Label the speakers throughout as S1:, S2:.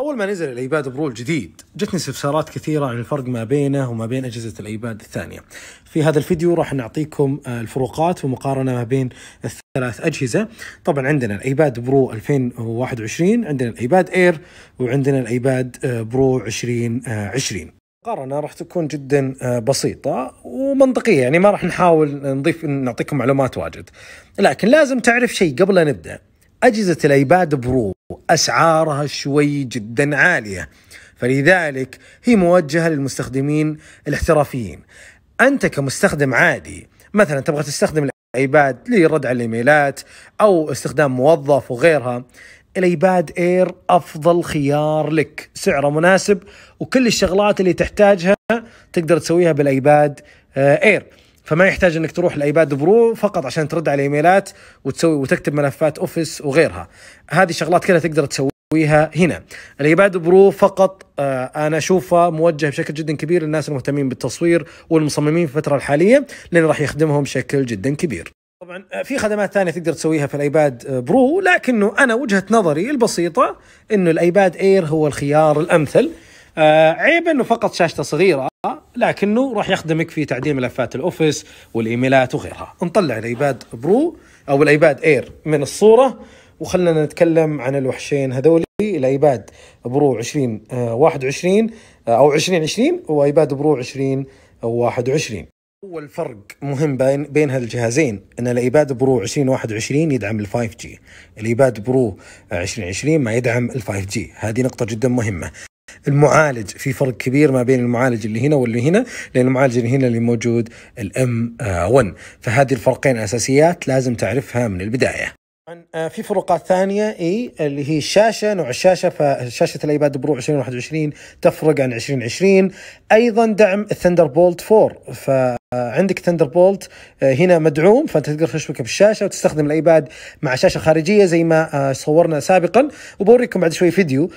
S1: اول ما نزل الايباد برو الجديد جتني استفسارات كثيره عن الفرق ما بينه وما بين اجهزه الايباد الثانيه. في هذا الفيديو راح نعطيكم آه، الفروقات ومقارنه ما بين الثلاث اجهزه. طبعا عندنا الايباد برو 2021 عندنا الايباد اير وعندنا الايباد آه، برو 2020. المقارنة آه، راح تكون جدا بسيطة ومنطقية يعني ما راح نحاول نضيف نعطيكم معلومات واجد لكن لازم تعرف شيء قبل لا نبدأ أجهزة الأيباد برو أسعارها شوي جدا عالية فلذلك هي موجهة للمستخدمين الاحترافيين أنت كمستخدم عادي مثلا تبغى تستخدم الايباد لرد على الايميلات او استخدام موظف وغيرها الايباد اير افضل خيار لك سعره مناسب وكل الشغلات اللي تحتاجها تقدر تسويها بالايباد آه، اير فما يحتاج انك تروح لايباد برو فقط عشان ترد على ايميلات وتسوي وتكتب ملفات اوفيس وغيرها هذه شغلات كلها تقدر تسويها هنا الايباد برو فقط آه انا اشوفه موجه بشكل جدا كبير للناس المهتمين بالتصوير والمصممين في الفتره الحاليه لان راح يخدمهم بشكل جدا كبير طبعا آه، في خدمات ثانيه تقدر تسويها في الايباد آه، برو لكنه انا وجهه نظري البسيطه انه الايباد اير هو الخيار الامثل آه، عيب انه فقط شاشته صغيره لكنه راح يخدمك في تعديل ملفات الاوفيس والايميلات وغيرها نطلع الايباد برو او الايباد اير من الصوره وخلنا نتكلم عن الوحشين هذول الايباد برو 2021 آه، آه، او 2020 وايباد برو 2021 اول فرق مهم بين بين هالجهازين ان الايباد برو 2021 يدعم ال 5 جي الايباد برو 2020 ما يدعم ال 5 جي هذه نقطه جدا مهمه المعالج في فرق كبير ما بين المعالج اللي هنا واللي هنا لان المعالج اللي هنا اللي موجود الام 1 آه، فهذه الفرقين الاساسيات لازم تعرفها من البدايه آه، في فروقات ثانية اي اللي هي الشاشة نوع الشاشة فشاشة الايباد برو 2021 تفرق عن 2020 ايضا دعم الثندر بولت 4 فعندك ثندر بولت آه، هنا مدعوم فانت تقدر تشبكه بالشاشة وتستخدم الايباد مع شاشة خارجية زي ما صورنا سابقا وبوريكم بعد شوي فيديو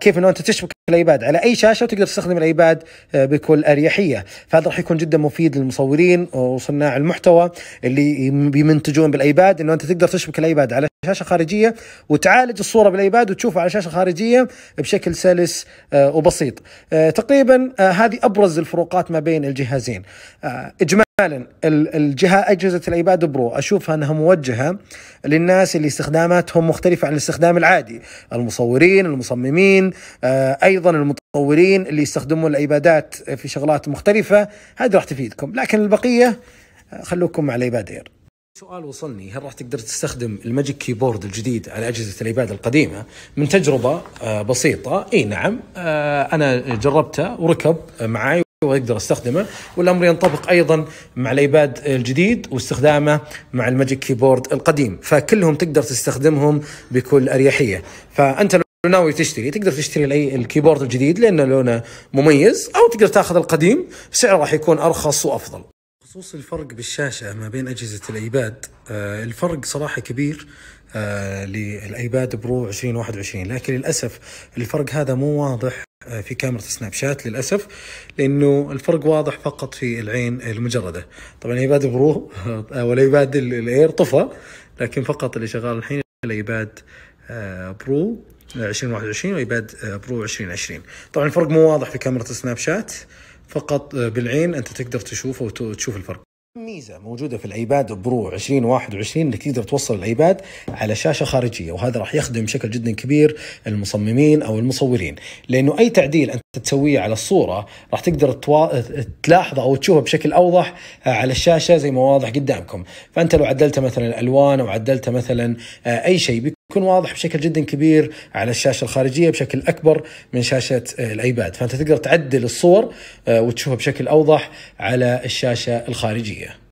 S1: كيف انه انت تشبك الايباد على اي شاشه وتقدر تستخدم الايباد آه، بكل اريحيه فهذا راح يكون جدا مفيد للمصورين وصناع المحتوى اللي بيمنتجون بالايباد انه انت تقدر تشبك الايباد على شاشه خارجيه وتعالج الصوره بالايباد وتشوفها على شاشه خارجيه بشكل سلس آه، وبسيط آه، تقريبا هذه ابرز الفروقات ما بين الجهازين اجمالا فعلا الجهه اجهزه الايباد برو اشوفها انها موجهه للناس اللي استخداماتهم مختلفه عن الاستخدام العادي، المصورين، المصممين، آه، ايضا المطورين اللي يستخدمون الايبادات في شغلات مختلفه، هذه راح تفيدكم، لكن البقيه آه، خلوكم مع الايباد اير. سؤال وصلني هل راح تقدر تستخدم الماجيك كيبورد الجديد على اجهزه الايباد القديمه من تجربه آه، بسيطه اي نعم انا جربته وركب معي ويقدر استخدمه والامر ينطبق ايضا مع الايباد الجديد واستخدامه مع الماجيك كيبورد القديم فكلهم تقدر تستخدمهم بكل اريحيه فانت لو ناوي تشتري تقدر تشتري الكيبورد الجديد لانه لونه مميز او تقدر تاخذ القديم سعره راح يكون ارخص وافضل بخصوص الفرق بالشاشه ما بين اجهزه الايباد آه، الفرق صراحه كبير آه، للايباد برو 2021 لكن للاسف الفرق هذا مو واضح آه، في كاميرا سناب شات للاسف لانه الفرق واضح فقط في العين المجرده طبعا ايباد برو والايباد الاير طفى لكن فقط اللي شغال الحين الايباد آه، برو 2021 آه، وايباد برو 2020 طبعا الفرق مو واضح في كاميرا سناب شات فقط بالعين انت تقدر تشوفه وتشوف الفرق ميزة موجودة في الايباد برو 2021 انك تقدر توصل الايباد على شاشة خارجية وهذا راح يخدم بشكل جدا كبير المصممين او المصورين لانه اي تعديل انت تسويه على الصوره راح تقدر توا... تلاحظه او تشوفه بشكل اوضح آه، على الشاشه زي ما واضح قدامكم، فانت لو عدلت مثلا الالوان او عدلت مثلا آه، اي شيء بيكون واضح بشكل جدا كبير على الشاشه الخارجيه بشكل اكبر من شاشه آه، الايباد، فانت تقدر تعدل الصور وتشوفها بشكل اوضح على الشاشه الخارجيه.